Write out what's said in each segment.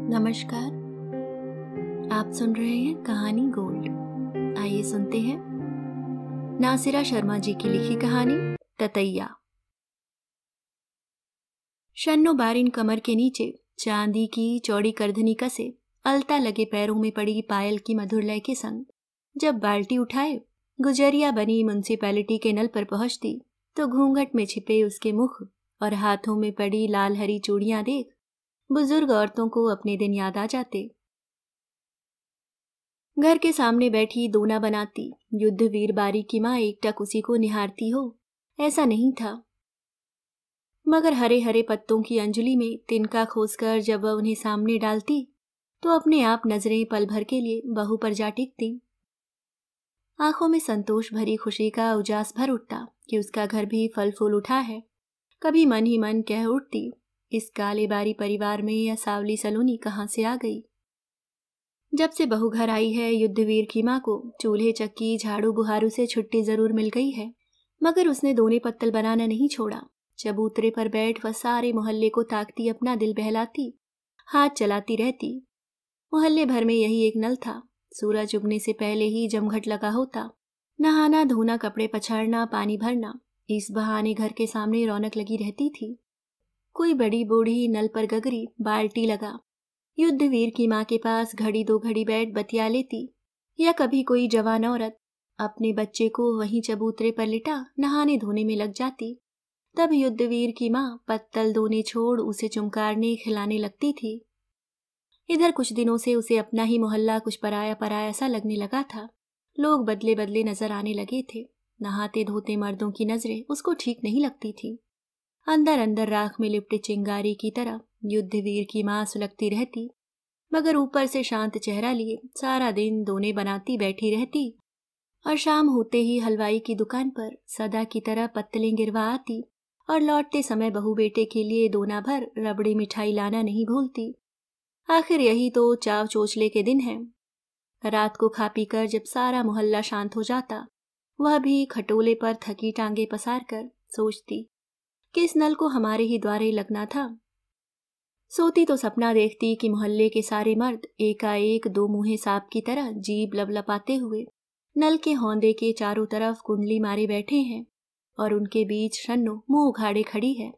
नमस्कार आप सुन रहे हैं कहानी गोल्ड आइए सुनते हैं नासिरा शर्मा जी की लिखी कहानी ततैया शन्नो बारिन कमर के नीचे चांदी की चौड़ी करधनी कसे अलता लगे पैरों में पड़ी पायल की मधुर लय के संग जब बाल्टी उठाए गुजरिया बनी म्यूनसिपैलिटी के नल पर पहुंचती तो घूंघट में छिपे उसके मुख और हाथों में पड़ी लाल हरी चूड़ियां देख बुजुर्ग औरतों को अपने दिन याद आ जाते घर के सामने बैठी दोना बनाती वीर बारी की माँ एकटक उसी को निहारती हो ऐसा नहीं था मगर हरे हरे पत्तों की अंजलि में तिनका खोसकर जब वह उन्हें सामने डालती तो अपने आप नजरें पल भर के लिए बहु पर जा टिकती आंखों में संतोष भरी खुशी का उजास भर उठता कि उसका घर भी फल फूल उठा है कभी मन ही मन कह उठती इस काले बारी परिवार में यह सावली सलोनी कहाँ से आ गई जब से बहू घर आई है युद्धवीर की माँ को चूल्हे चक्की झाड़ू बुहारू से छुट्टी जरूर मिल गई है मगर उसने दोनों पत्तल बनाना नहीं छोड़ा चबूतरे पर बैठ वह सारे मोहल्ले को ताकती अपना दिल बहलाती हाथ चलाती रहती मोहल्ले भर में यही एक नल था सूरज उगने से पहले ही जमघट लगा होता नहाना धोना कपड़े पछाड़ना पानी भरना इस बहाने घर के सामने रौनक लगी रहती थी कोई बड़ी बूढ़ी नल पर गगरी बाल्टी लगा युद्धवीर की माँ के पास घड़ी दो घड़ी बैठ बतिया लेती या कभी कोई जवान औरत अपने बच्चे को वहीं चबूतरे पर लिटा नहाने धोने में लग जाती तब युद्धवीर की माँ पत्तल धोने छोड़ उसे चुमकारने खिलाने लगती थी इधर कुछ दिनों से उसे अपना ही मोहल्ला कुछ पराया पराया सा लगने लगा था लोग बदले बदले नजर आने लगे थे नहाते धोते मर्दों की नजरें उसको ठीक नहीं लगती थी अंदर अंदर राख में लिपटे चिंगारी की तरह युद्धवीर की मां सुलगती रहती मगर ऊपर से शांत चेहरा लिए सारा दिन दोने बनाती बैठी रहती और शाम होते ही हलवाई की दुकान पर सदा की तरह पत्तलें गिरवा आती और लौटते समय बहू बेटे के लिए दोना भर रबड़ी मिठाई लाना नहीं भूलती आखिर यही तो चाव चोचले के दिन है रात को खा पी कर जब सारा मोहल्ला शांत हो जाता वह भी खटोले पर थकी टांगे पसार कर सोचती कि इस नल को हमारे ही द्वारे लगना था सोती तो सपना देखती कि मोहल्ले के सारे मर्द एकाएक दो मुहे सांप की तरह जीभ लपलपाते हुए नल के होंदे के चारों तरफ कुंडली मारे बैठे हैं और उनके बीच शन्नो मुंह उघाड़े खड़ी है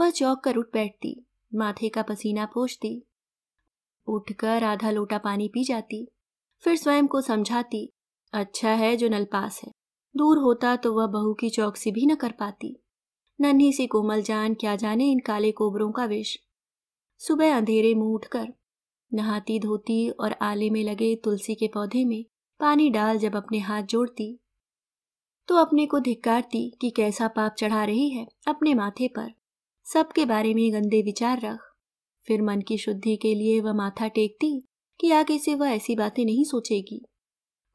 वह चौक कर उठ बैठती माथे का पसीना पोछती उठकर आधा लोटा पानी पी जाती फिर स्वयं को समझाती अच्छा है जो नल पास है दूर होता तो वह बहू की चौकसी भी न कर पाती नन्ही सी कोमल जान क्या जाने इन काले कोबरों का विष सुबह अंधेरे मुंह उठकर नहाती धोती और आले में लगे तुलसी के पौधे में पानी डाल जब अपने हाथ जोड़ती तो अपने को धिक्कारती कि कैसा पाप चढ़ा रही है अपने माथे पर सबके बारे में गंदे विचार रख फिर मन की शुद्धि के लिए वह माथा टेकती कि आगे से वह ऐसी बातें नहीं सोचेगी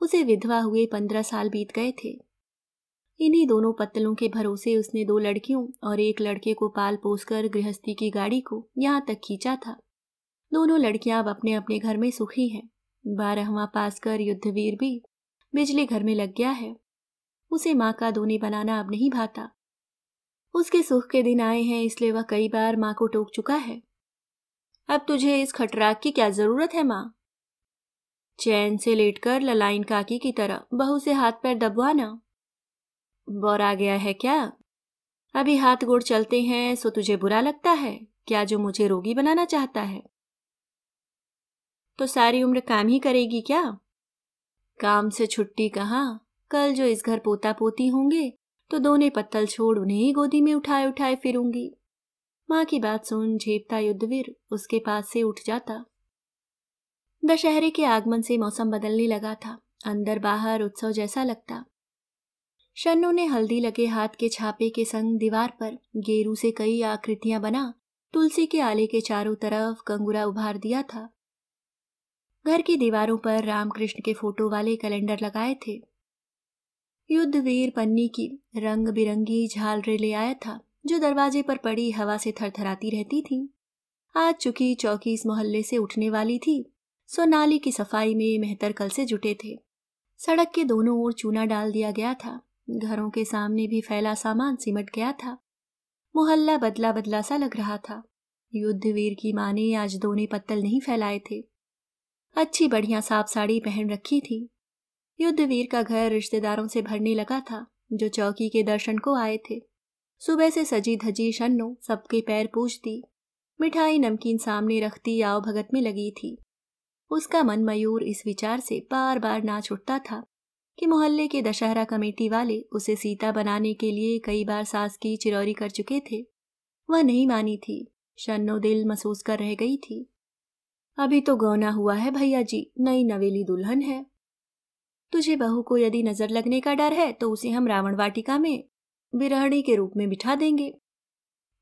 उसे विधवा हुए पंद्रह साल बीत गए थे इन्हीं दोनों पत्तलों के भरोसे उसने दो लड़कियों और एक लड़के को पाल पोस कर गृहस्थी की गाड़ी को यहाँ तक खींचा था दोनों लड़कियां अब अपने अपने घर में सुखी हैं बारहवा पास कर युद्धवीर भी बिजली घर में लग गया है उसे माँ का दोनी बनाना अब नहीं भाता उसके सुख के दिन आए हैं इसलिए वह कई बार माँ को टोक चुका है अब तुझे इस खटराक की क्या जरूरत है माँ चैन से लेटकर ललाइन काकी की तरह बहू से हाथ पैर दबवाना बोर आ गया है क्या अभी हाथ गोड़ चलते हैं सो तुझे बुरा लगता है क्या जो मुझे रोगी बनाना चाहता है तो सारी उम्र काम ही करेगी क्या काम से छुट्टी कहाँ कल जो इस घर पोता पोती होंगे तो दोने पत्तल छोड़ उन्हें ही गोदी में उठाए उठाए फिरूंगी माँ की बात सुन झेपता युद्धवीर उसके पास से उठ जाता दशहरे के आगमन से मौसम बदलने लगा था अंदर बाहर उत्सव जैसा लगता शन्नू ने हल्दी लगे हाथ के छापे के संग दीवार पर गेरू से कई आकृतियां बना तुलसी के आले के चारों तरफ कंगुरा उभार दिया था घर की दीवारों पर रामकृष्ण के फोटो वाले कैलेंडर लगाए थे युद्धवीर पन्नी की रंग बिरंगी झालरे ले आया था जो दरवाजे पर पड़ी हवा से थरथराती रहती थी आज चुकी चौकी इस मोहल्ले से उठने वाली थी सो नाली की सफाई में मेहतर कल से जुटे थे सड़क के दोनों ओर चूना डाल दिया गया था घरों के सामने भी फैला सामान सिमट गया था मोहल्ला बदला बदला सा लग रहा था युद्धवीर की माँ ने आज दोने पत्तल नहीं फैलाए थे अच्छी बढ़िया साफ साड़ी पहन रखी थी युद्धवीर का घर रिश्तेदारों से भरने लगा था जो चौकी के दर्शन को आए थे सुबह से सजी धजी शन्नो सबके पैर पूछती मिठाई नमकीन सामने रखती आओ भगत में लगी थी उसका मन मयूर इस विचार से बार बार नाच उठता था कि मोहल्ले के दशहरा कमेटी वाले उसे सीता बनाने के लिए कई बार सास की चिरौरी कर चुके थे वह नहीं मानी थी शनो दिल महसूस कर रह गई थी अभी तो गौना हुआ है भैया जी नई नवेली दुल्हन है तुझे बहू को यदि नजर लगने का डर है तो उसे हम रावण वाटिका में बिरहड़ी के रूप में बिठा देंगे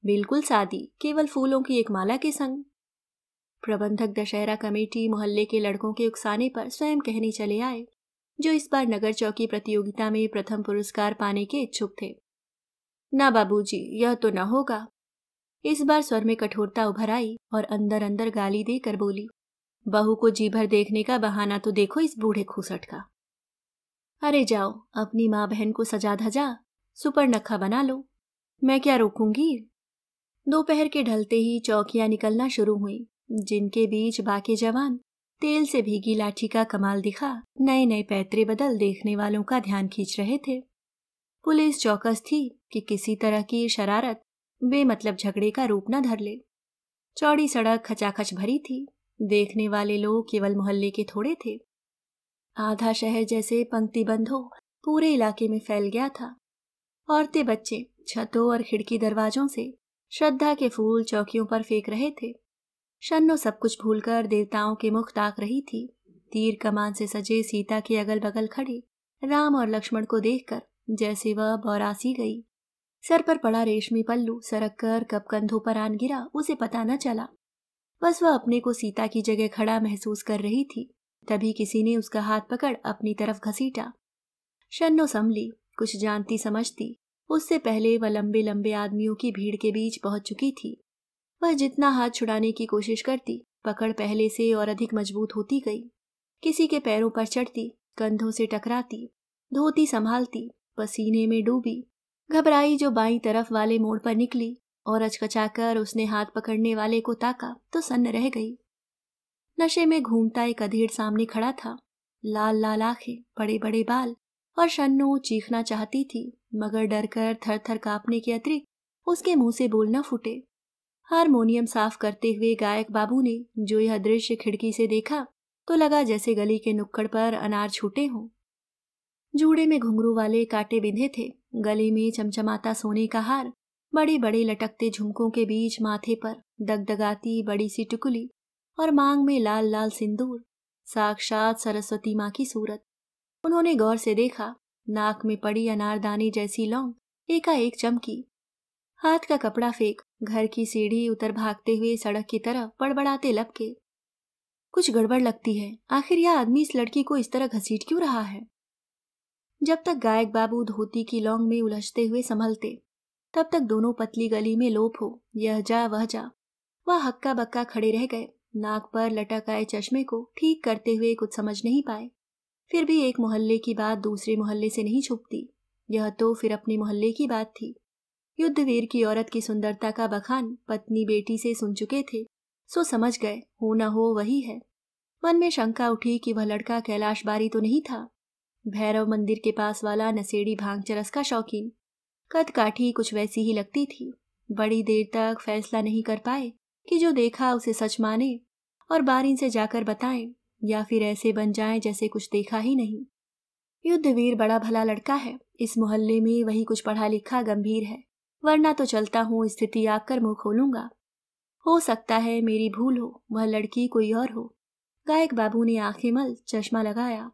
बिल्कुल सादी केवल फूलों की एक माला के संग प्रबंधक दशहरा कमेटी मोहल्ले के लड़कों के उकसाने पर स्वयं कहने चले आए जो इस बार नगर चौकी प्रतियोगिता में प्रथम पुरस्कार पाने के इच्छुक थे ना बाबूजी, यह तो न होगा इस बार स्वर में कठोरता उभर आई और अंदर अंदर गाली देकर बोली बहू को जी भर देखने का बहाना तो देखो इस बूढ़े खूसट का अरे जाओ अपनी माँ बहन को सजा धजा सुपर नखा बना लो मैं क्या रोकूंगी दोपहर के ढलते ही चौकियां निकलना शुरू हुई जिनके बीच बाकी जवान तेल से भीगी लाठी का कमाल दिखा नए नए पैतरे बदल देखने वालों का ध्यान खींच रहे थे पुलिस चौकस थी कि किसी तरह की शरारत बेमतलब झगड़े का रूप न धर ले चौड़ी सड़क खचाखच भरी थी देखने वाले लोग केवल मोहल्ले के थोड़े थे आधा शहर जैसे पंक्तिबंध हो पूरे इलाके में फैल गया था औरतें बच्चे छतों और खिड़की दरवाजों से श्रद्धा के फूल चौकियों पर फेंक रहे थे शन्नो सब कुछ भूलकर देवताओं के मुख ताक रही थी तीर कमान से सजे सीता के अगल बगल खड़े राम और लक्ष्मण को देखकर जैसे वह बौरासी गई सर पर पड़ा रेशमी पल्लू सरक कर कब कंधों पर आन गिरा उसे पता न चला बस वह अपने को सीता की जगह खड़ा महसूस कर रही थी तभी किसी ने उसका हाथ पकड़ अपनी तरफ घसीटा शन्नो संभली कुछ जानती समझती उससे पहले वह लंबे लंबे आदमियों की भीड़ के बीच पहुंच चुकी थी वह जितना हाथ छुड़ाने की कोशिश करती पकड़ पहले से और अधिक मजबूत होती गई किसी के पैरों पर चढ़ती कंधों से टकराती धोती संभालती पसीने में डूबी घबराई जो बाई तरफ वाले मोड़ पर निकली और अचकचाकर उसने हाथ पकड़ने वाले को ताका तो सन्न रह गई नशे में घूमता एक अधेड़ सामने खड़ा था लाल लाल आंखें बड़े बड़े बाल और शन्नू चीखना चाहती थी मगर डरकर थर थर कांपने के अतिरिक्त उसके मुंह से बोलना फूटे हारमोनियम साफ करते हुए गायक बाबू ने जो यह दृश्य खिड़की से देखा तो लगा जैसे गली के नुक्कड़ पर अनार छूटे हों जूड़े में घुंघरू वाले कांटे बिंधे थे गले में चमचमाता सोने का हार बड़े बड़े लटकते झुमकों के बीच माथे पर दगदगाती बड़ी सी टुकली और मांग में लाल लाल सिंदूर साक्षात सरस्वती माँ की सूरत उन्होंने गौर से देखा नाक में पड़ी अनारदानी जैसी लौंग एकाएक चमकी हाथ का कपड़ा फेंक घर की सीढ़ी उतर भागते हुए सड़क की तरफ बड़बड़ाते लपके कुछ गड़बड़ लगती है आखिर यह आदमी इस लड़की को इस तरह घसीट क्यों रहा है जब तक गायक बाबू धोती की लौंग में उलझते हुए संभलते तब तक दोनों पतली गली में लोप हो यह जा वह जा वह हक्का बक्का खड़े रह गए नाक पर लटक आए चश्मे को ठीक करते हुए कुछ समझ नहीं पाए फिर भी एक मोहल्ले की बात दूसरे मोहल्ले से नहीं छुपती यह तो फिर अपने मोहल्ले की बात थी युद्धवीर की औरत की सुंदरता का बखान पत्नी बेटी से सुन चुके थे सो समझ गए हो न हो वही है मन में शंका उठी कि वह लड़का कैलाश बारी तो नहीं था भैरव मंदिर के पास वाला नसेड़ी भांग चरस का शौकीन कद काठी कुछ वैसी ही लगती थी बड़ी देर तक फैसला नहीं कर पाए कि जो देखा उसे सच माने और बारिन से जाकर बताएं या फिर ऐसे बन जाएं जैसे कुछ देखा ही नहीं युद्धवीर बड़ा भला लड़का है इस मोहल्ले में वही कुछ पढ़ा लिखा गंभीर है वरना तो चलता हूँ स्थिति आकर मुंह खोलूंगा हो सकता है मेरी भूल हो वह लड़की कोई और हो गायक बाबू ने आंखें मल चश्मा लगाया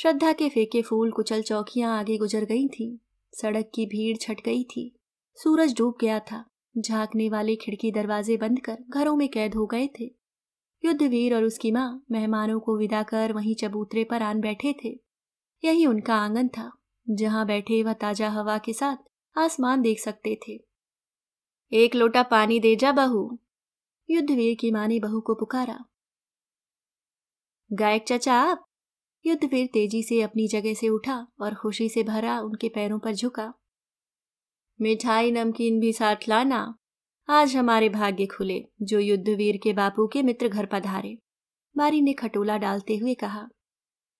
श्रद्धा के फेंके फूल कुचल चौकियां आगे गुजर गई थी सड़क की भीड़ छट गई थी सूरज डूब गया था झांकने वाले खिड़की दरवाजे बंद कर घरों में कैद हो गए थे युद्धवीर और उसकी माँ मेहमानों को विदा कर वहीं चबूतरे पर आन बैठे थे यही उनका आंगन था जहाँ बैठे वह ताजा हवा के साथ आसमान देख सकते थे एक लोटा पानी दे जा बहू युद्धवीर की माँ ने बहू को पुकारा गायक चाचा आप युद्धवीर तेजी से अपनी जगह से उठा और खुशी से भरा उनके पैरों पर झुका मिठाई नमकीन भी साथ लाना आज हमारे भाग्य खुले जो युद्धवीर के बापू के मित्र घर पधारे बारी ने खटोला डालते हुए कहा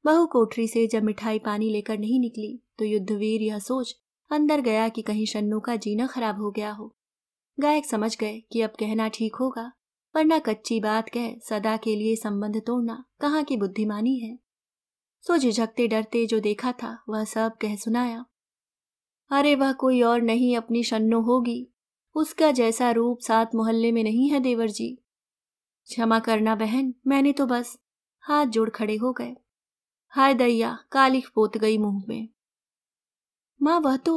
बहु कोठरी से जब मिठाई पानी लेकर नहीं निकली तो युद्धवीर यह सोच अंदर गया कि कहीं शन्नू का जीना खराब हो गया हो गायक समझ गए कि अब कहना ठीक होगा वरना कच्ची बात कह सदा के लिए संबंध तोड़ना कहाँ की बुद्धिमानी है सो झिझकते डरते जो देखा था वह सब कह सुनाया अरे वह कोई और नहीं अपनी शन्नू होगी उसका जैसा रूप सात मोहल्ले में नहीं है देवर जी क्षमा करना बहन मैंने तो बस हाथ जोड़ खड़े हो गए हाय दैया कालिख पोत गई मुंह में माँ वह तो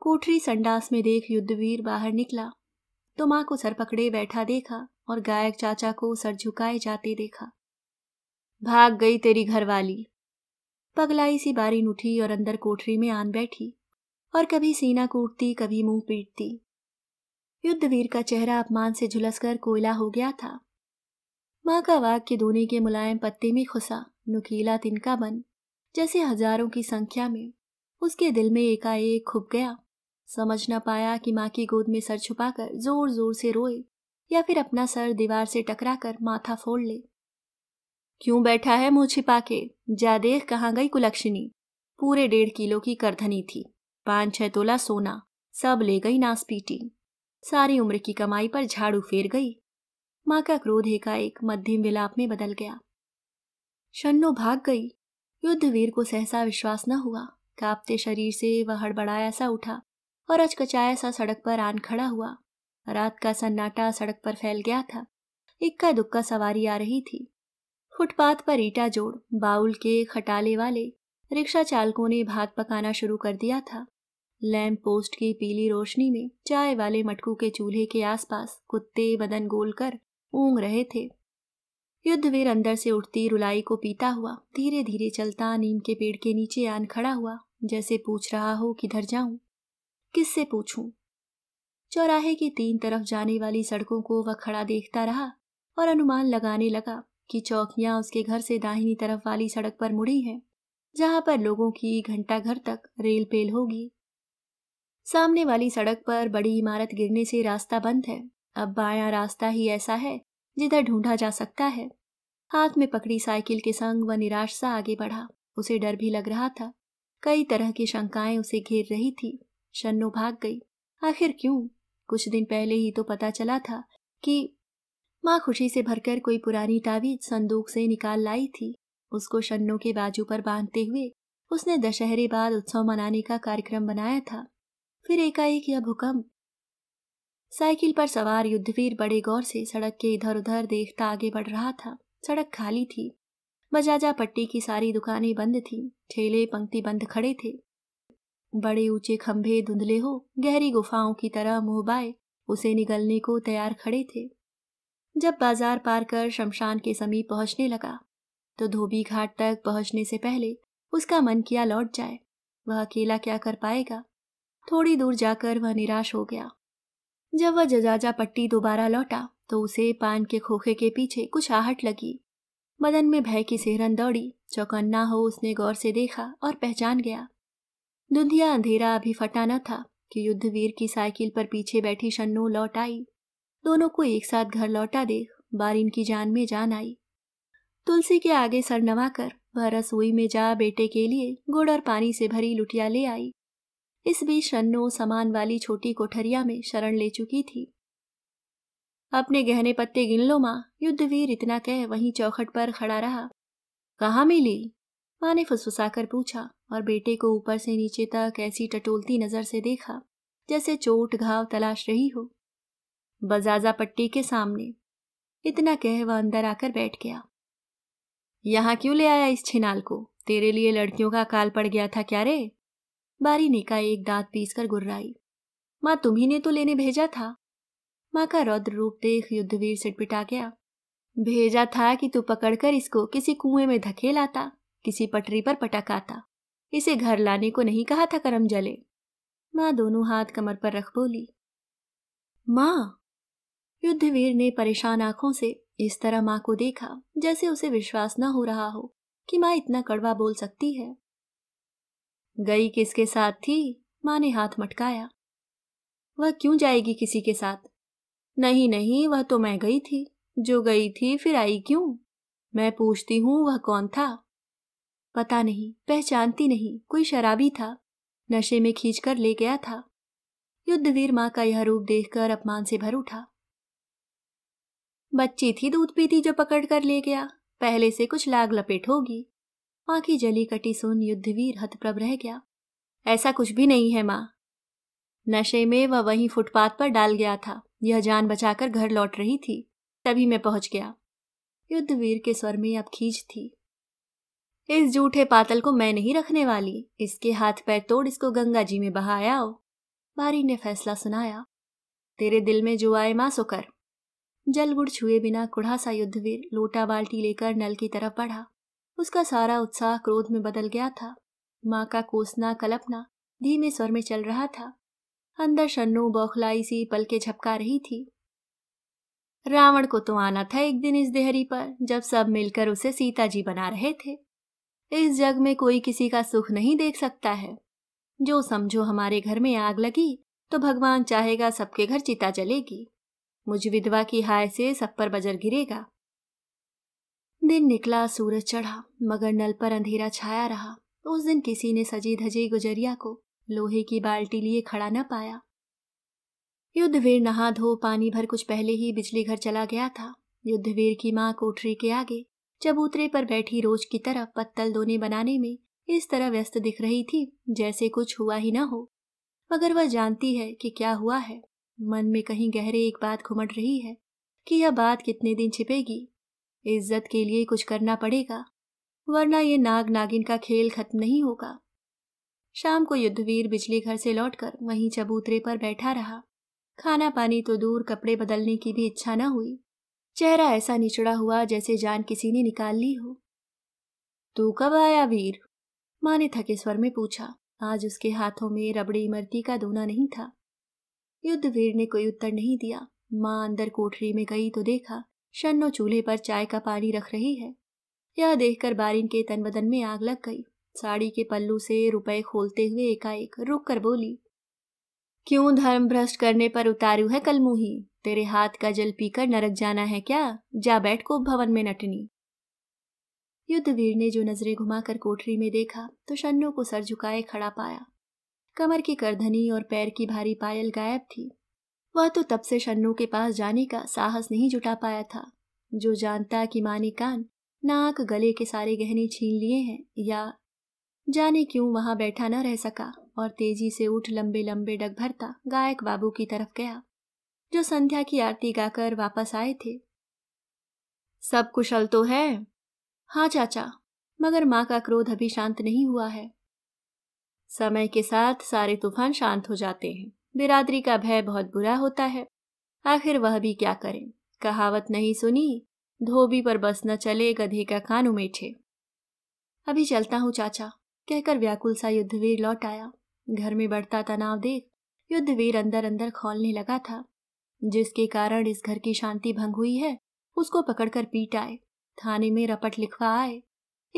कोठरी संडास में देख युद्धवीर बाहर निकला तो माँ को सर पकड़े बैठा देखा और गायक चाचा को सर झुकाए जाते देखा भाग गई तेरी घरवाली पगलाई सी बारी उठी और अंदर कोठरी में आन बैठी और कभी सीना कूटती कभी मुंह पीटती युद्धवीर का चेहरा अपमान से झुलसकर कोयला हो गया था माँ का वाक के दोने के मुलायम पत्ते में खुसा नुकीला तिनका बन जैसे हजारों की संख्या में उसके दिल में एकाएक खुप गया समझ ना पाया कि माँ की गोद में सर छुपाकर जोर जोर से रोए या फिर अपना सर दीवार से टकरा कर माथा फोड़ ले क्यों बैठा है मुंह छिपा के जा देख कहाँ गई कुलक्षिणी पूरे डेढ़ किलो की करधनी थी पांच छह तोला सोना सब ले गई नास पीटी सारी उम्र की कमाई पर झाड़ू फेर गई माँ का क्रोध एकाएक मध्यम विलाप में बदल गया शन्नो भाग गई युद्धवीर को सहसा विश्वास न हुआ कांपते शरीर से वह हड़बड़ाया सा उठा और अचकचाया सा सड़क पर आन खड़ा हुआ रात का सन्नाटा सड़क पर फैल गया था इक्का दुक्का सवारी आ रही थी फुटपाथ पर ईटा जोड़ बाउल के खटाले वाले रिक्शा चालकों ने भात पकाना शुरू कर दिया था लैम्प पोस्ट की पीली रोशनी में चाय वाले मटकू के चूल्हे के आसपास कुत्ते बदन गोल कर ऊँग रहे थे युद्धवीर अंदर से उठती रुलाई को पीता हुआ धीरे धीरे चलता नीम के पेड़ के नीचे आन खड़ा हुआ जैसे पूछ रहा हो किधर जाऊं किससे पूछूं चौराहे की तीन तरफ जाने वाली सड़कों को वह खड़ा देखता रहा और अनुमान लगाने लगा कि चौकियां उसके घर से दाहिनी तरफ वाली सड़क पर मुड़ी हैं जहां पर लोगों की घंटा घर तक रेल पेल होगी सामने वाली सड़क पर बड़ी इमारत गिरने से रास्ता बंद है अब बायां रास्ता ही ऐसा है जिधर ढूंढा जा सकता है हाथ में पकड़ी साइकिल के संग वह निराश सा आगे बढ़ा उसे डर भी लग रहा था कई तरह की शंकाएं उसे घेर रही थी शन्नो भाग गई आखिर क्यों कुछ दिन पहले ही तो पता चला था कि माँ खुशी से भरकर कोई पुरानी तावीज संदूक से निकाल लाई थी उसको शन्नो के बाजू पर बांधते हुए उसने दशहरे बाद उत्सव मनाने का कार्यक्रम बनाया था फिर एकाएक यह भूकंप साइकिल पर सवार युद्धवीर बड़े गौर से सड़क के इधर उधर देखता आगे बढ़ रहा था सड़क खाली थी मजाजा पट्टी की सारी दुकानें बंद थी ठेले पंक्ति बंद खड़े थे बड़े ऊंचे खंभे धुंधले हो गहरी गुफाओं की तरह मुंह बाए उसे निगलने को तैयार खड़े थे जब बाजार पार कर शमशान के समीप पहुंचने लगा तो धोबी घाट तक पहुंचने से पहले उसका मन किया लौट जाए वह अकेला क्या कर पाएगा थोड़ी दूर जाकर वह निराश हो गया जब वह जजाजा पट्टी दोबारा लौटा तो उसे पान के खोखे के पीछे कुछ आहट लगी बदन में भय की सेहरन दौड़ी चौकन्ना हो उसने गौर से देखा और पहचान गया धुंधिया अंधेरा अभी फटा न था कि युद्धवीर की साइकिल पर पीछे बैठी शन्नू लौट आई दोनों को एक साथ घर लौटा देख बारिन की जान में जान आई तुलसी के आगे सर नवाकर वह रसोई में जा बेटे के लिए गुड़ और पानी से भरी लुटिया ले आई इस बीच शन्नो सामान वाली छोटी कोठरिया में शरण ले चुकी थी अपने गहने पत्ते गिन लो माँ युद्धवीर इतना कह वहीं चौखट पर खड़ा रहा कहाँ मिली माँ ने फुसफुसाकर पूछा और बेटे को ऊपर से नीचे तक ऐसी टटोलती नजर से देखा जैसे चोट घाव तलाश रही हो बजाजा पट्टी के सामने इतना कह वह अंदर आकर बैठ गया यहाँ क्यों ले आया इस छिनाल को तेरे लिए लड़कियों का काल पड़ गया था क्या रे बारी निका एक दांत पीस कर गुर्राई माँ तुम्ही ने तो लेने भेजा था माँ का रौद्र रूप देख युद्धवीर सिटपिटा गया भेजा था कि तू पकड़कर इसको किसी कुएं में धकेल आता किसी पटरी पर पटक आता इसे घर लाने को नहीं कहा था करम जले माँ दोनों हाथ कमर पर रख बोली माँ युद्धवीर ने परेशान आंखों से इस तरह माँ को देखा जैसे उसे विश्वास न हो रहा हो कि माँ इतना कड़वा बोल सकती है गई किसके साथ थी माँ ने हाथ मटकाया वह क्यों जाएगी किसी के साथ नहीं नहीं वह तो मैं गई थी जो गई थी फिर आई क्यों मैं पूछती हूँ वह कौन था पता नहीं पहचानती नहीं कोई शराबी था नशे में खींच कर ले गया था युद्धवीर माँ का यह रूप देखकर अपमान से भर उठा बच्ची थी दूध पीती जो पकड़ कर ले गया पहले से कुछ लाग लपेट होगी माँ की जली कटी सुन युद्धवीर हतप्रभ रह गया ऐसा कुछ भी नहीं है माँ नशे में वह वहीं फुटपाथ पर डाल गया था यह जान बचाकर घर लौट रही थी तभी मैं पहुंच गया युद्धवीर के स्वर में अब खींच थी इस जूठे पातल को मैं नहीं रखने वाली इसके हाथ पैर तोड़ इसको गंगा जी में बहाया आओ बारी ने फैसला सुनाया तेरे दिल में जो आए माँ सुकर कर जलगुड़ छुए बिना कुढ़ा सा युद्धवीर लोटा बाल्टी लेकर नल की तरफ बढ़ा उसका सारा उत्साह क्रोध में बदल गया था माँ का कोसना कलपना धीमे स्वर में चल रहा था अंदर शन्नू बौखलाई सी पल के झपका रही थी रावण को तो आना था एक दिन इस देहरी पर जब सब मिलकर उसे सीता जी बना रहे थे इस जग में कोई किसी का सुख नहीं देख सकता है जो समझो हमारे घर में आग लगी तो भगवान चाहेगा सबके घर चिता जलेगी मुझ विधवा की हाय से सब पर बजर गिरेगा दिन निकला सूरज चढ़ा मगर नल पर अंधेरा छाया रहा उस दिन किसी ने सजी धजी गुजरिया को लोहे की बाल्टी लिए खड़ा न पाया युद्धवीर नहा धो पानी भर कुछ पहले ही बिजली घर चला गया था युद्धवीर की माँ कोठरी के आगे चबूतरे पर बैठी रोज की तरह पत्तल दोने बनाने में इस तरह व्यस्त दिख रही थी जैसे कुछ हुआ ही न हो मगर वह जानती है कि क्या हुआ है मन में कहीं गहरे एक बात घुमट रही है कि यह बात कितने दिन छिपेगी इज्जत के लिए कुछ करना पड़ेगा वरना ये नाग नागिन का खेल खत्म नहीं होगा शाम को युद्धवीर बिजली घर से लौटकर वहीं चबूतरे पर बैठा रहा खाना पानी तो दूर कपड़े बदलने की भी इच्छा न हुई चेहरा ऐसा निचड़ा हुआ जैसे जान किसी ने निकाल ली हो तू कब आया वीर माँ ने थके स्वर में पूछा आज उसके हाथों में रबड़ी इमरती का दोना नहीं था युद्धवीर ने कोई उत्तर नहीं दिया माँ अंदर कोठरी में गई तो देखा शन्नो चूल्हे पर चाय का पानी रख रही है यह देखकर बारिन के तन बदन में आग लग गई साड़ी के पल्लू से रुपए खोलते हुए एकाएक रुक कर बोली क्यों धर्म भ्रष्ट करने पर उतारू है कल मुही तेरे हाथ का जल पीकर नरक जाना है क्या जा बैठ को भवन में नटनी युद्धवीर ने जो नजरें घुमाकर कोठरी में देखा तो शन्नो को सर झुकाए खड़ा पाया कमर की करधनी और पैर की भारी पायल गायब थी वह तो तब से शन्नू के पास जाने का साहस नहीं जुटा पाया था जो जानता कि माँ ने कान नाक गले के सारे गहने छीन लिए हैं या जाने क्यों वहां बैठा न रह सका और तेजी से उठ लंबे लंबे डग भरता गायक बाबू की तरफ गया जो संध्या की आरती गाकर वापस आए थे सब कुशल तो है हाँ चाचा मगर माँ का क्रोध अभी शांत नहीं हुआ है समय के साथ सारे तूफान शांत हो जाते हैं बिरादरी का भय बहुत बुरा होता है आखिर वह भी क्या करें कहावत नहीं सुनी धोबी पर बस न चले गधे का कान उमेठे अभी चलता हूँ चाचा कहकर व्याकुल सा युद्धवीर लौट आया घर में बढ़ता तनाव देख युद्धवीर अंदर अंदर खोलने लगा था जिसके कारण इस घर की शांति भंग हुई है उसको पकड़कर पीट आए थाने में रपट लिखवा आए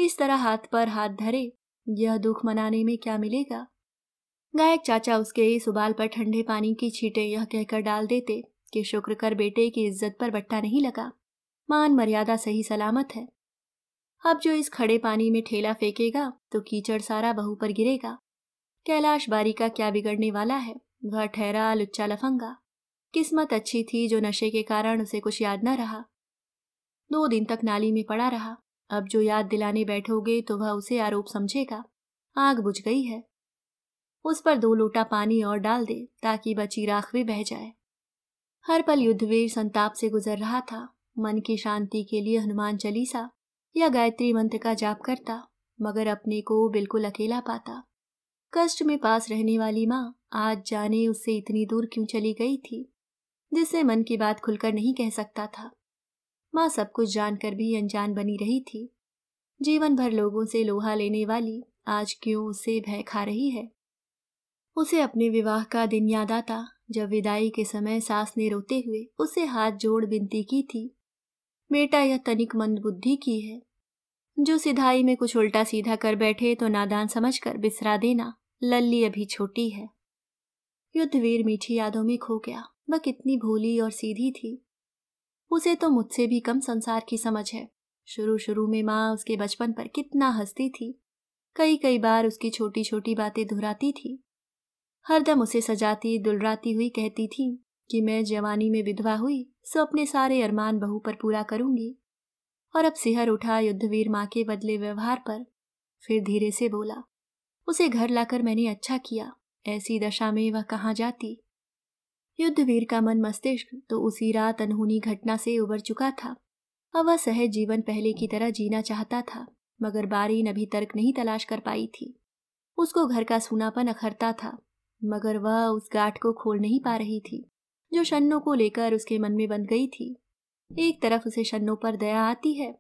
इस तरह हाथ पर हाथ धरे यह दुख मनाने में क्या मिलेगा गायक चाचा उसके इस उबाल पर ठंडे पानी की छीटे यह कहकर डाल देते कि शुक्र कर बेटे की इज्जत पर बट्टा नहीं लगा मान मर्यादा सही सलामत है अब जो इस खड़े पानी में ठेला फेंकेगा तो कीचड़ सारा बहू पर गिरेगा कैलाश बारी का क्या बिगड़ने वाला है वह ठहरा लुच्चा लफंगा किस्मत अच्छी थी जो नशे के कारण उसे कुछ याद न रहा दो दिन तक नाली में पड़ा रहा अब जो याद दिलाने बैठोगे तो वह उसे आरोप समझेगा आग बुझ गई है उस पर दो लोटा पानी और डाल दे ताकि बची राख भी बह जाए हर पल युद्धवीर संताप से गुजर रहा था मन की शांति के लिए हनुमान चालीसा या गायत्री मंत्र का जाप करता मगर अपने को बिल्कुल अकेला पाता कष्ट में पास रहने वाली माँ आज जाने उससे इतनी दूर क्यों चली गई थी जिससे मन की बात खुलकर नहीं कह सकता था माँ सब कुछ जानकर भी अनजान बनी रही थी जीवन भर लोगों से लोहा लेने वाली आज क्यों उसे भय खा रही है उसे अपने विवाह का दिन याद आता जब विदाई के समय सास ने रोते हुए उसे हाथ जोड़ विनती की थी बेटा यह तनिक मंद बुद्धि की है जो सिधाई में कुछ उल्टा सीधा कर बैठे तो नादान समझकर बिसरा देना लल्ली अभी छोटी है युद्धवीर मीठी यादों में खो गया वह कितनी भोली और सीधी थी उसे तो मुझसे भी कम संसार की समझ है शुरू शुरू में माँ उसके बचपन पर कितना हंसती थी कई कई बार उसकी छोटी छोटी बातें दोहराती थी हरदम उसे सजाती दुलराती हुई कहती थी कि मैं जवानी में विधवा हुई सो अपने सारे अरमान बहू पर पूरा करूंगी और अब सिहर उठा युद्धवीर माँ के बदले व्यवहार पर फिर धीरे से बोला उसे घर लाकर मैंने अच्छा किया ऐसी दशा में वह कहाँ जाती युद्धवीर का मन मस्तिष्क तो उसी रात अनहोनी घटना से उबर चुका था अब वह सहज जीवन पहले की तरह जीना चाहता था मगर बारीन अभी तर्क नहीं तलाश कर पाई थी उसको घर का सूनापन अखरता था मगर वह उस गाठ को खोल नहीं पा रही थी जो शन्नो को लेकर उसके मन में बन गई थी एक तरफ उसे शन्नो पर दया आती है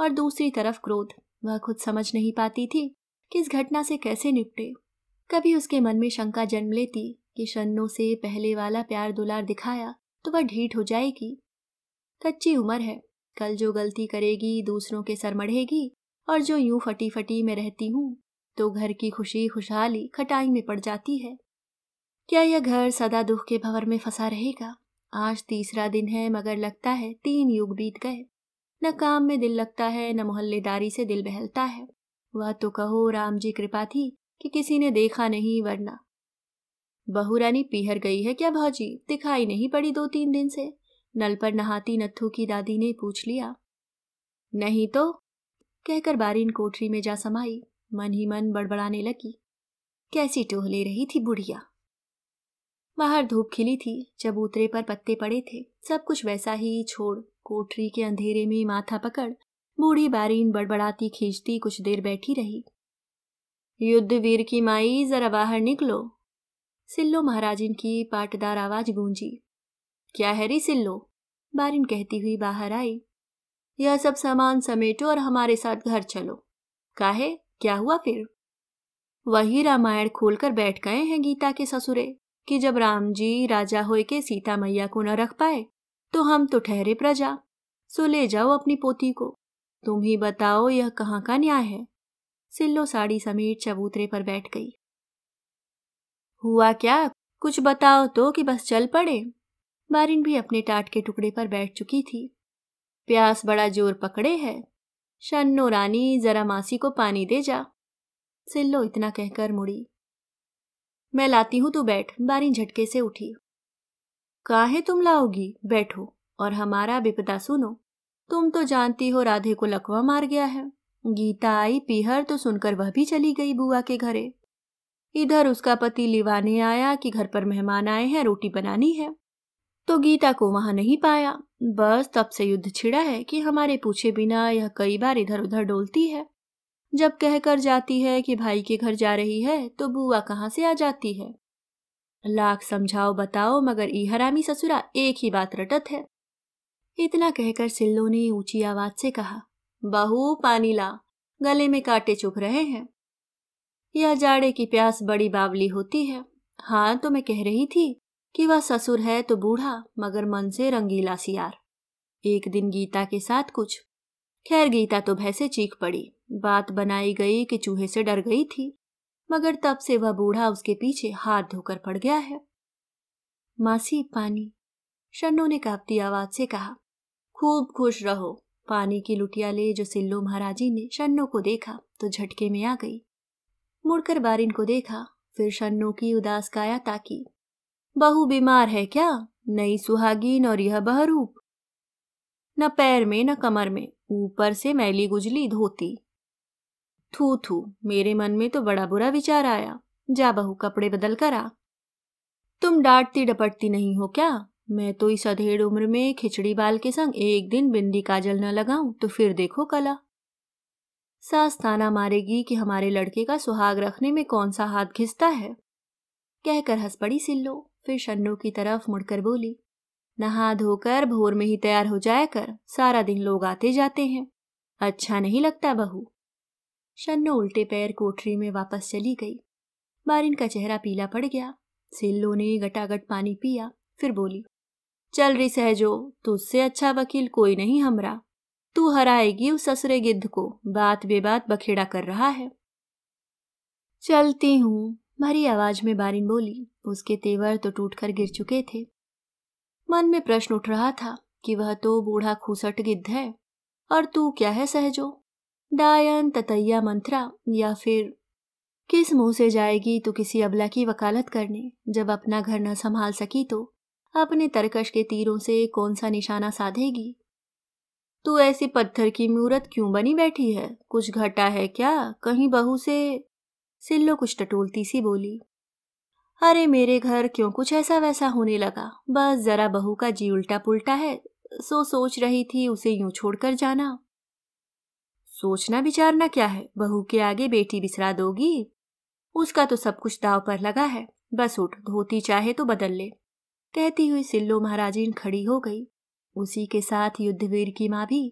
और दूसरी तरफ क्रोध वह खुद समझ नहीं पाती थी कि इस घटना से कैसे निपटे कभी उसके मन में शंका जन्म लेती कि शन्नो से पहले वाला प्यार दुलार दिखाया तो वह ढीठ हो जाएगी कच्ची उम्र है कल जो गलती करेगी दूसरों के सर मढ़ेगी और जो यूं फटी फटी में रहती हूँ तो घर की खुशी खुशहाली खटाई में पड़ जाती है क्या यह घर सदा दुख के भंवर में फंसा रहेगा आज तीसरा दिन है मगर लगता है तीन युग बीत गए न काम में दिल लगता है न मोहल्लेदारी से दिल बहलता है वह तो कहो राम जी कृपा थी कि किसी ने देखा नहीं वरना बहुरानी पीहर गई है क्या भौजी दिखाई नहीं पड़ी दो तीन दिन से नल पर नहाती नथू की दादी ने पूछ लिया नहीं तो कहकर बारीन कोठरी में जा समाई मन ही मन बड़बड़ाने लगी कैसी टोह ले रही थी बुढ़िया बाहर धूप खिली थी चबूतरे पर पत्ते पड़े थे सब कुछ वैसा ही छोड़ कोठरी के अंधेरे में माथा पकड़ बूढ़ी बारीन बड़बड़ाती खींचती कुछ देर बैठी रही युद्धवीर की माई जरा बाहर निकलो सिल्लो महाराजिन की पाटदार आवाज गूंजी क्या है री सिल्लो बारिन कहती हुई बाहर आई यह सब सामान समेटो और हमारे साथ घर चलो काहे क्या हुआ फिर वही रामायण खोलकर बैठ गए हैं गीता के ससुरे कि जब राम जी राजा होए के सीता मैया को न रख पाए तो हम तो ठहरे प्रजा सो ले जाओ अपनी पोती को तुम ही बताओ यह कहाँ का न्याय है सिल्लो साड़ी समेट चबूतरे पर बैठ गई हुआ क्या कुछ बताओ तो कि बस चल पड़े बारिन भी अपने टाट के टुकड़े पर बैठ चुकी थी प्यास बड़ा जोर पकड़े है शन्नो रानी जरा मासी को पानी दे जा सिल्लो इतना कहकर मुड़ी मैं लाती हूं तू बैठ बारी झटके से उठी काहे तुम लाओगी बैठो और हमारा बिपदा सुनो तुम तो जानती हो राधे को लकवा मार गया है गीता आई पीहर तो सुनकर वह भी चली गई बुआ के घरे इधर उसका पति लिवाने आया कि घर पर मेहमान आए हैं रोटी बनानी है तो गीता को वहां नहीं पाया बस तब से युद्ध छिड़ा है कि हमारे पूछे बिना यह कई बार इधर उधर डोलती है जब कहकर जाती है कि भाई के घर जा रही है तो बुआ कहाँ से आ जाती है लाख समझाओ बताओ मगर ई हरामी ससुरा एक ही बात रटत है इतना कहकर सिल्लो ने ऊंची आवाज से कहा बहू पानी ला गले में कांटे चुभ रहे हैं यह जाड़े की प्यास बड़ी बावली होती है हाँ तो मैं कह रही थी कि वह ससुर है तो बूढ़ा मगर मन से रंगीला सियार एक दिन गीता के साथ कुछ खैर गीता तो भैसे चीख पड़ी बात बनाई गई कि चूहे से डर गई थी मगर तब से वह बूढ़ा उसके पीछे हाथ धोकर पड़ गया है मासी पानी शन्नू ने कांपती आवाज से कहा खूब खुश रहो पानी की लुटिया ले जो सिल्लो महाराजी ने शन्नो को देखा तो झटके में आ गई मुड़कर बारिन को देखा फिर शन्नो की उदास काया ताकी बहु बीमार है क्या नई सुहागिन और यह बहरूप न पैर में न कमर में ऊपर से मैली गुजली धोती थू थू मेरे मन में तो बड़ा बुरा विचार आया जा बहू कपड़े बदल कर आ तुम डांटती डपटती नहीं हो क्या मैं तो इस अधेड़ उम्र में खिचड़ी बाल के संग एक दिन बिंदी काजल न लगाऊं तो फिर देखो कला सास ताना मारेगी कि हमारे लड़के का सुहाग रखने में कौन सा हाथ घिसता है कहकर हंस पड़ी सिल्लो फिर शन्नू की तरफ मुड़कर बोली नहा धोकर भोर में ही तैयार हो जाया कर सारा दिन लोग आते जाते हैं अच्छा नहीं लगता बहू शन्नो उल्टे पैर कोठरी में वापस चली गई बारिन का चेहरा पीला पड़ गया सिल्लो ने गटागट पानी पिया फिर बोली चल रही सहजो तुझसे अच्छा वकील कोई नहीं हमरा तू हराएगी उस ससुरे गिद्ध को बात बेबात बखेड़ा कर रहा है चलती हूँ भरी आवाज में बारिन बोली उसके तेवर तो टूटकर गिर चुके थे मन में प्रश्न उठ रहा था कि वह तो बूढ़ा खूसट गिद्ध है और तू क्या है सहजो डायन ततैया मंत्रा या फिर किस मुंह से जाएगी तो किसी अबला की वकालत करने जब अपना घर न संभाल सकी तो अपने तरकश के तीरों से कौन सा निशाना साधेगी तू ऐसी पत्थर की मूरत क्यों बनी बैठी है कुछ घटा है क्या कहीं बहू से सिल्लो कुछ टटोलती सी बोली अरे मेरे घर क्यों कुछ ऐसा वैसा होने लगा बस जरा बहू का जी उल्टा पुल्टा है सो सोच रही थी उसे यूं छोड़कर जाना सोचना विचारना क्या है बहू के आगे बेटी बिसरा दोगी उसका तो सब कुछ दाव पर लगा है बस उठ धोती चाहे तो बदल ले कहती हुई सिल्लो महाराजीन खड़ी हो गई उसी के साथ युद्धवीर की माँ भी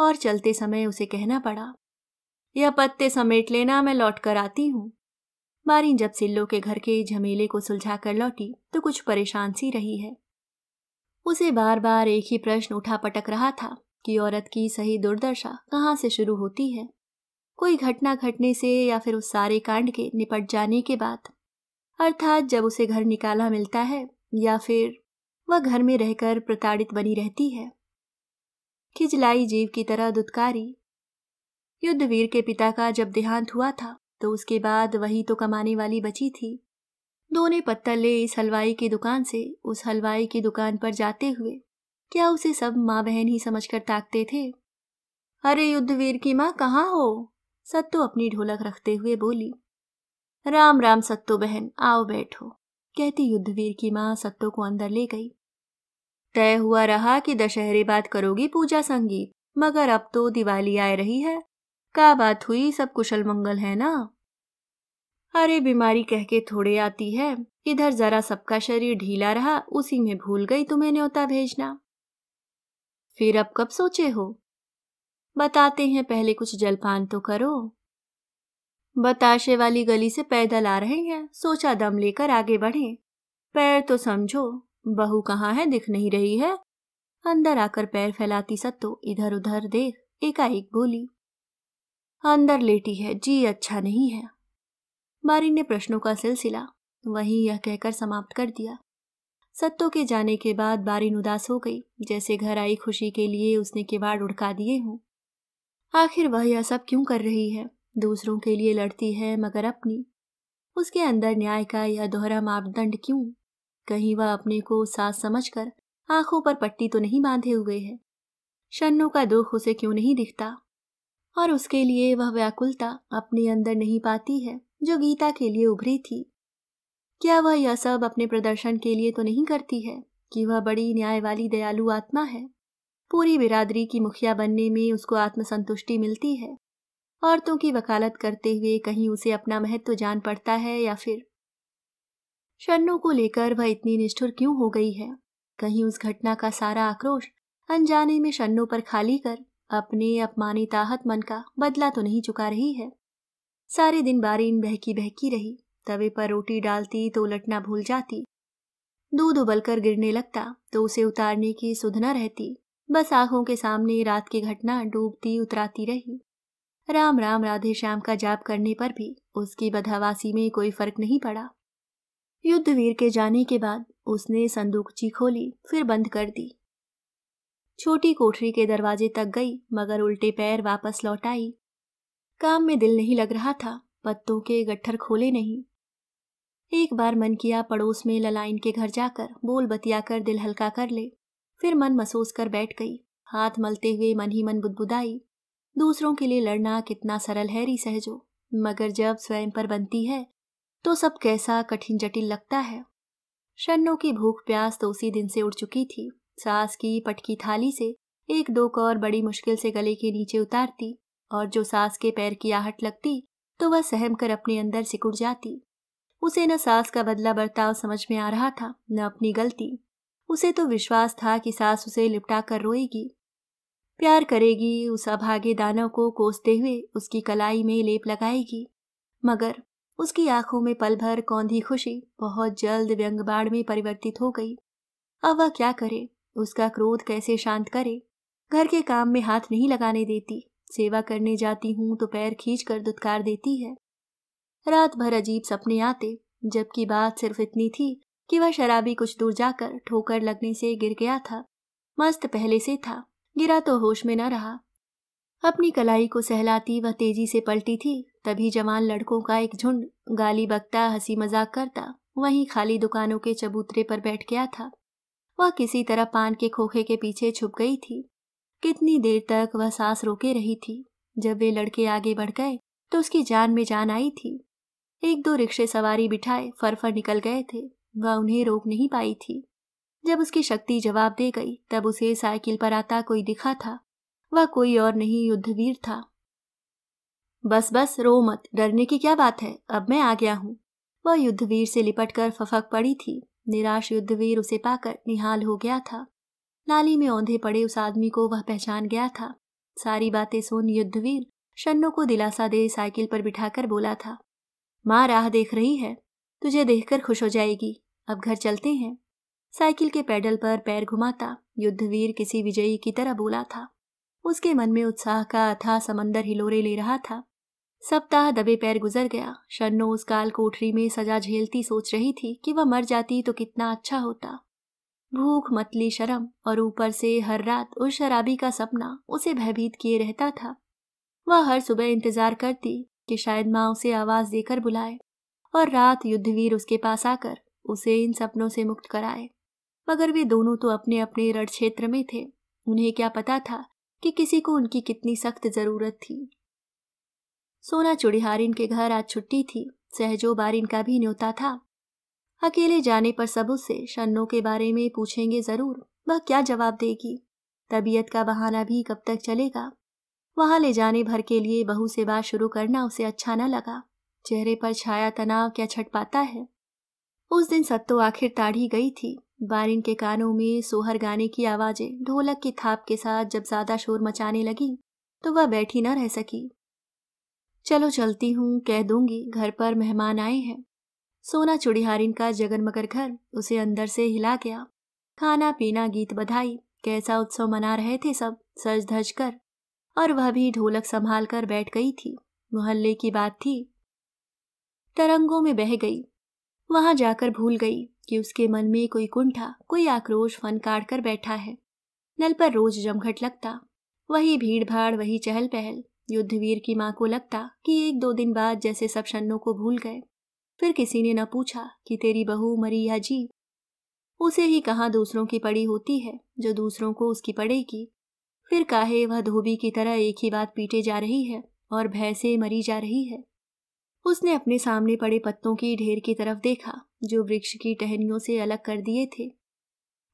और चलते समय उसे कहना पड़ा यह पत्ते समेट लेना मैं लौट कर आती हूँ मारिन जब सिल्लो के घर के झमेले को सुलझा कर लौटी तो कुछ परेशान सी रही है उसे बार बार एक ही प्रश्न उठा पटक रहा था कि औरत की सही दुर्दशा कहाँ से शुरू होती है कोई घटना घटने से या फिर उस सारे कांड के निपट जाने के बाद अर्थात जब उसे घर निकाला मिलता है या फिर वह घर में रहकर प्रताड़ित बनी रहती है खिजलाई जीव की तरह दुदकारी युद्धवीर के पिता का जब देहांत हुआ था तो उसके बाद वही तो कमाने वाली बची थी दोने पत्तल ले इस हलवाई की दुकान से उस हलवाई की दुकान पर जाते हुए क्या उसे सब माँ बहन ही समझकर ताकते थे अरे युद्धवीर की माँ कहाँ हो सत्तो अपनी ढोलक रखते हुए बोली राम राम सत्तो बहन आओ बैठो कहती युद्धवीर की माँ सत्तो को अंदर ले गई तय हुआ रहा कि दशहरे बाद करोगी पूजा संगीत मगर अब तो दिवाली आ रही है का बात हुई सब कुशल मंगल है ना अरे बीमारी कह के थोड़े आती है इधर जरा सबका शरीर ढीला रहा उसी में भूल गई तुम्हें न्योता भेजना फिर अब कब सोचे हो बताते हैं पहले कुछ जलपान तो करो बताशे वाली गली से पैदल आ रहे हैं सोचा दम लेकर आगे बढ़े पैर तो समझो बहू कहाँ है दिख नहीं रही है अंदर आकर पैर फैलाती सत्तो इधर उधर देख एकाएक बोली अंदर लेटी है जी अच्छा नहीं है मारिन ने प्रश्नों का सिलसिला वहीं यह कहकर समाप्त कर दिया सत्तो के जाने के बाद बारिन उदास हो गई जैसे घर आई खुशी के लिए उसने किवाड़ उड़का दिए हों आखिर वह यह सब क्यों कर रही है दूसरों के लिए लड़ती है मगर अपनी उसके अंदर न्याय का यह दोहरा मापदंड क्यों कहीं वह अपने को सास समझकर आंखों पर पट्टी तो नहीं बांधे हुए है शन्नों का दुख उसे क्यों नहीं दिखता और उसके लिए वह व्याकुलता अपने अंदर नहीं पाती है जो गीता के लिए उभरी थी क्या वह यह सब अपने प्रदर्शन के लिए तो नहीं करती है कि वह बड़ी न्याय वाली दयालु आत्मा है पूरी बिरादरी की मुखिया बनने में उसको आत्मसंतुष्टि मिलती है औरतों की वकालत करते हुए कहीं उसे अपना महत्व जान पड़ता है या फिर शन्नू को लेकर वह इतनी निष्ठुर क्यों हो गई है कहीं उस घटना का सारा आक्रोश अनजाने में शन्नू पर खाली कर अपने अपमानी ताहत मन का बदला तो नहीं चुका रही है सारे दिन बारीन बहकी बहकी रही तवे पर रोटी डालती तो उलटना भूल जाती दूध उबलकर गिरने लगता तो उसे उतारने की सुधना रहती बस आंखों के सामने रात की घटना डूबती उतराती रही राम राम राधे श्याम का जाप करने पर भी उसकी बदहवासी में कोई फर्क नहीं पड़ा युद्धवीर के जाने के बाद उसने संदूकची खोली फिर बंद कर दी छोटी कोठरी के दरवाजे तक गई मगर उल्टे पैर वापस लौट आई काम में दिल नहीं लग रहा था पत्तों के गट्ठर खोले नहीं एक बार मन किया पड़ोस में ललाइन के घर जाकर बोल बतिया कर दिल हल्का कर ले फिर मन महसूस कर बैठ गई हाथ मलते हुए मन ही मन बुदबुदाई दूसरों के लिए लड़ना कितना सरल है री सहजो मगर जब स्वयं पर बनती है तो सब कैसा कठिन जटिल लगता है शन्नों की भूख प्यास तो उसी दिन से उड़ चुकी थी सास की पटकी थाली से एक दो कौर बड़ी मुश्किल से गले के नीचे उतारती और जो सास के पैर की आहट लगती तो वह सहम कर अपने अंदर सिकुड़ जाती उसे न सास का बदला बर्ताव समझ में आ रहा था न अपनी गलती उसे तो विश्वास था कि सास उसे लिपटा कर रोएगी प्यार करेगी उस अभागे दानव को कोसते हुए उसकी कलाई में लेप लगाएगी मगर उसकी आंखों में पल भर कौंधी खुशी बहुत जल्द व्यंग बाढ़ में परिवर्तित हो गई अब वह क्या करे उसका क्रोध कैसे शांत करे घर के काम में हाथ नहीं लगाने देती सेवा करने जाती हूँ तो पैर खींच कर दुत्कार देती है रात भर अजीब सपने आते जबकि बात सिर्फ इतनी थी कि वह शराबी कुछ दूर जाकर ठोकर लगने से गिर गया था मस्त पहले से था गिरा तो होश में न रहा अपनी कलाई को सहलाती वह तेजी से पलटी थी तभी जवान लड़कों का एक झुंड गाली बकता हंसी मजाक करता वहीं खाली दुकानों के चबूतरे पर बैठ गया था वह किसी तरह पान के खोखे के पीछे छुप गई थी कितनी देर तक वह सांस रोके रही थी जब वे लड़के आगे बढ़ गए तो उसकी जान में जान आई थी एक दो रिक्शे सवारी बिठाए फरफर निकल गए थे वह उन्हें रोक नहीं पाई थी जब उसकी शक्ति जवाब दे गई तब उसे साइकिल पर आता कोई दिखा था वह कोई और नहीं युद्धवीर था बस बस रो मत डरने की क्या बात है अब मैं आ गया हूँ वह युद्धवीर से लिपट कर फफक पड़ी थी निराश युद्धवीर उसे पाकर निहाल हो गया था नाली में औंधे पड़े उस आदमी को वह पहचान गया था सारी बातें सुन युद्धवीर शन्नो को दिलासा दे साइकिल पर बिठाकर बोला था माँ राह देख रही है तुझे देखकर खुश हो जाएगी अब घर चलते हैं साइकिल के पैडल पर पैर घुमाता युद्धवीर किसी विजयी की तरह बोला था उसके मन में उत्साह का अथा समंदर हिलोरे ले रहा था सप्ताह दबे पैर गुजर गया शन्नो उस काल कोठरी में सजा झेलती सोच रही थी कि वह मर जाती तो कितना अच्छा होता भूख मतली शर्म और ऊपर से हर रात उस शराबी का सपना उसे भयभीत किए रहता था वह हर सुबह इंतजार करती कि शायद माँ उसे आवाज देकर बुलाए और रात युद्धवीर उसके पास आकर उसे इन सपनों से मुक्त कराए मगर वे दोनों तो अपने अपने रण क्षेत्र में थे उन्हें क्या पता था कि किसी को उनकी कितनी सख्त जरूरत थी सोना चुड़िहार इनके घर आज छुट्टी थी सहजो बारिन इनका भी न्योता था अकेले जाने पर सब उसे शन्नो के बारे में पूछेंगे जरूर वह क्या जवाब देगी तबीयत का बहाना भी कब तक चलेगा वहां ले जाने भर के लिए बहु से बात शुरू करना उसे अच्छा न लगा चेहरे पर छाया तनाव क्या छट पाता है उस दिन सत्तो आखिर ताढ़ी गई थी बारिन के कानों में सोहर गाने की आवाजें ढोलक की थाप के साथ जब ज्यादा शोर मचाने लगी तो वह बैठी न रह सकी चलो चलती हूँ कह दूंगी घर पर मेहमान आए हैं सोना चुड़ीहारिन का जगन मकर घर उसे अंदर से हिला गया खाना पीना गीत बधाई कैसा उत्सव मना रहे थे सब सज धज कर और वह भी ढोलक संभाल कर बैठ गई थी मोहल्ले की बात थी तरंगों में बह गई वहां जाकर भूल गई कि उसके मन में कोई कुंठा कोई आक्रोश फन काट कर बैठा है नल पर रोज जमघट लगता वही भीड़ भाड़ वही चहल पहल युद्धवीर की माँ को लगता कि एक दो दिन बाद जैसे सब शन्नों को भूल गए फिर किसी ने न पूछा कि तेरी बहू मरी या जी उसे ही कहाँ दूसरों की पड़ी होती है जो दूसरों को उसकी पड़ेगी फिर काहे वह धोबी की तरह एक ही बात पीटे जा रही है और भय से मरी जा रही है उसने अपने सामने पड़े पत्तों की ढेर की तरफ देखा जो वृक्ष की टहनियों से अलग कर दिए थे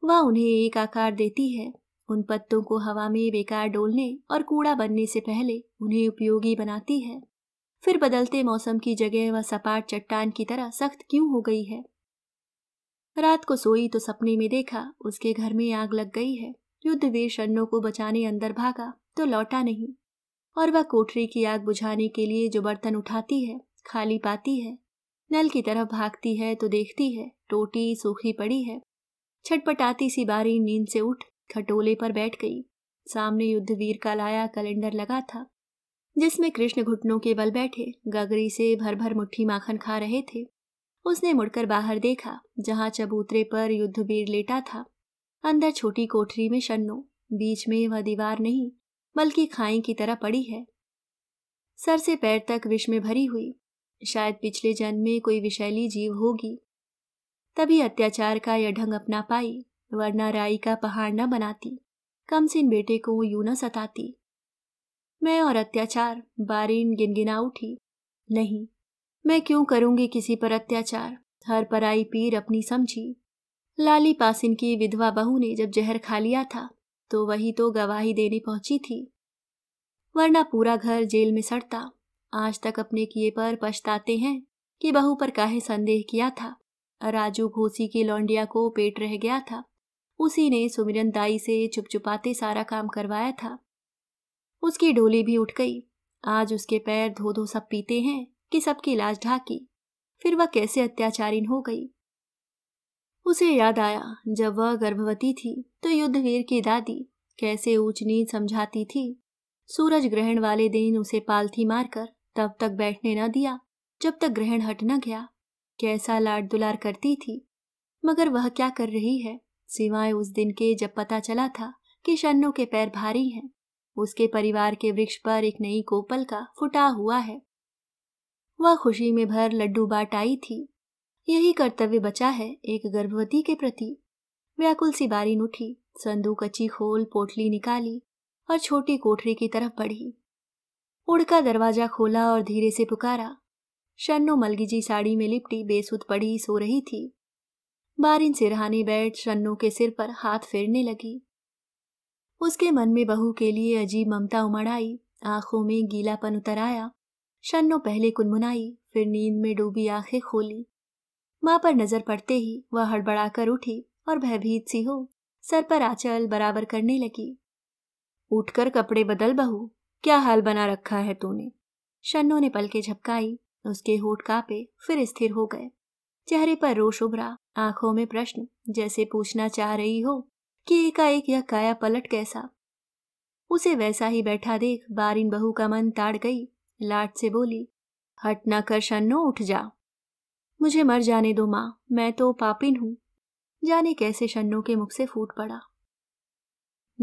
वह उन्हें एक आकार देती है उन पत्तों को हवा में बेकार डोलने और कूड़ा बनने से पहले उन्हें उपयोगी बनाती है फिर बदलते मौसम की जगह वह सपाट चट्टान की तरह सख्त क्यों हो गई है रात को सोई तो सपने में देखा उसके घर में आग लग गई है युद्ध वे शरणों को बचाने अंदर भागा तो लौटा नहीं और वह कोठरी की आग बुझाने के लिए जो बर्तन उठाती है खाली पाती है नल की तरफ भागती है तो देखती है टोटी सूखी पड़ी है छटपटाती सी बारी नींद से उठ खटोले पर बैठ गई सामने युद्धवीर का लाया कैलेंडर लगा था जिसमें कृष्ण घुटनों के बल बैठे गगरी से भर भर मुट्ठी माखन खा रहे थे उसने मुड़कर बाहर देखा जहां चबूतरे पर युद्धवीर लेटा था अंदर छोटी कोठरी में शन्नो बीच में वह दीवार नहीं बल्कि खाई की तरह पड़ी है सर से पैर तक विष में भरी हुई शायद पिछले जन्म में कोई विशैली जीव होगी तभी अत्याचार का यह ढंग अपना पाई वरना राई का पहाड़ न बनाती कमसिन बेटे को यू न सताती मैं और अत्याचार बारीन गिनगिना उठी नहीं मैं क्यों करूंगी किसी पर अत्याचार हर पराई पीर अपनी समझी लाली पासिन की विधवा बहू ने जब जहर खा लिया था तो वही तो गवाही देने पहुंची थी वरना पूरा घर जेल में सड़ता आज तक अपने किए पर पछताते हैं कि बहू पर काहे संदेह किया था राजू घोसी की लौंडिया को पेट रह गया था उसी ने सुमिरन दाई से चुपचुपाते सारा काम करवाया था उसकी डोली भी उठ गई आज उसके पैर धो धो सब पीते हैं कि सबकी लाज ढाकी फिर वह कैसे अत्याचारीन हो गई उसे याद आया जब वह गर्भवती थी तो युद्धवीर की दादी कैसे ऊंच नींद समझाती थी सूरज ग्रहण वाले दिन उसे पालथी मारकर तब तक बैठने न दिया जब तक ग्रहण हट न गया कैसा लाड दुलार करती थी मगर वह क्या कर रही है सिवाय उस दिन के जब पता चला था कि शन्नू के पैर भारी हैं उसके परिवार के वृक्ष पर एक नई कोपल का फुटा हुआ है वह खुशी में भर लड्डू बाट आई थी यही कर्तव्य बचा है एक गर्भवती के प्रति व्याकुल सी बारी उठी संदूक अच्छी खोल पोटली निकाली और छोटी कोठरी की तरफ बढ़ी उड़का दरवाजा खोला और धीरे से पुकारा शन्नो मलगी जी साड़ी में लिपटी बेसुत पड़ी सो रही थी बारिन सिरहाने बैठ शन्नू के सिर पर हाथ फेरने लगी उसके मन में बहू के लिए अजीब ममता उमड़ आई आंखों में गीलापन उतर आया शन्नो पहले कुनमुनाई फिर नींद में डूबी आंखें खोली माँ पर नजर पड़ते ही वह हड़बड़ाकर उठी और भयभीत सी हो सर पर आंचल बराबर करने लगी उठकर कपड़े बदल बहू क्या हाल बना रखा है तूने शन्नो ने पलके झपकाई उसके होठ कापे फिर स्थिर हो गए चेहरे पर रोष उभरा आंखों में प्रश्न जैसे पूछना चाह रही हो कि एकाएक यह काया पलट कैसा उसे वैसा ही बैठा देख बारिन बहू का मन ताड़ गई लाट से बोली हट ना कर शनो उठ जा मुझे मर जाने दो माँ मैं तो पापिन हूं जाने कैसे शन्नो के मुख से फूट पड़ा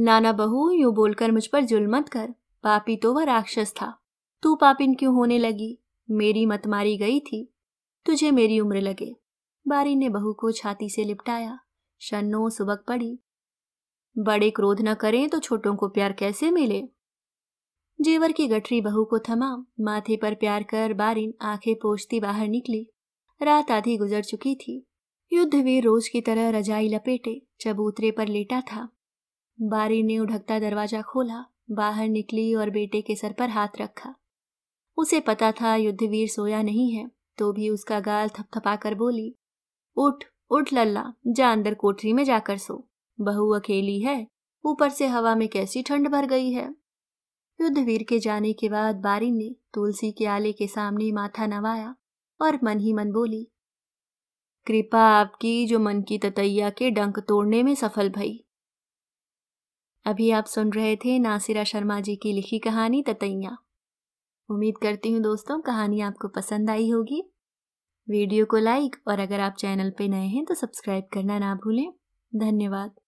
नाना बहू यूं बोलकर मुझ पर जुल मत कर पापी तो वह राक्षस था तू पापिन क्यों होने लगी मेरी मत मारी गई थी तुझे मेरी उम्र लगे बारी ने बहू को छाती से लिपटाया शनो सुबक पड़ी बड़े क्रोध न करें तो छोटों को प्यार कैसे मिले जेवर की गठरी बहू को थमा माथे पर प्यार कर बारिन आंखें पोछती बाहर निकली रात आधी गुजर चुकी थी युद्धवीर रोज की तरह रजाई लपेटे चबूतरे पर लेटा था बारिन ने उढ़कता दरवाजा खोला बाहर निकली और बेटे के सर पर हाथ रखा उसे पता था युद्धवीर सोया नहीं है तो भी उसका गाल कर बोली उठ उठ लल्ला जा अंदर कोठरी में जाकर सो बहू अकेली है ऊपर से हवा में कैसी ठंड भर गई है युद्धवीर के जाने के बाद बारी ने तुलसी के आले के सामने माथा नवाया और मन ही मन बोली कृपा आपकी जो मन की ततैया के डंक तोड़ने में सफल भई अभी आप सुन रहे थे नासिरा शर्मा जी की लिखी कहानी ततैया उम्मीद करती हूँ दोस्तों कहानी आपको पसंद आई होगी वीडियो को लाइक और अगर आप चैनल पे नए हैं तो सब्सक्राइब करना ना भूलें धन्यवाद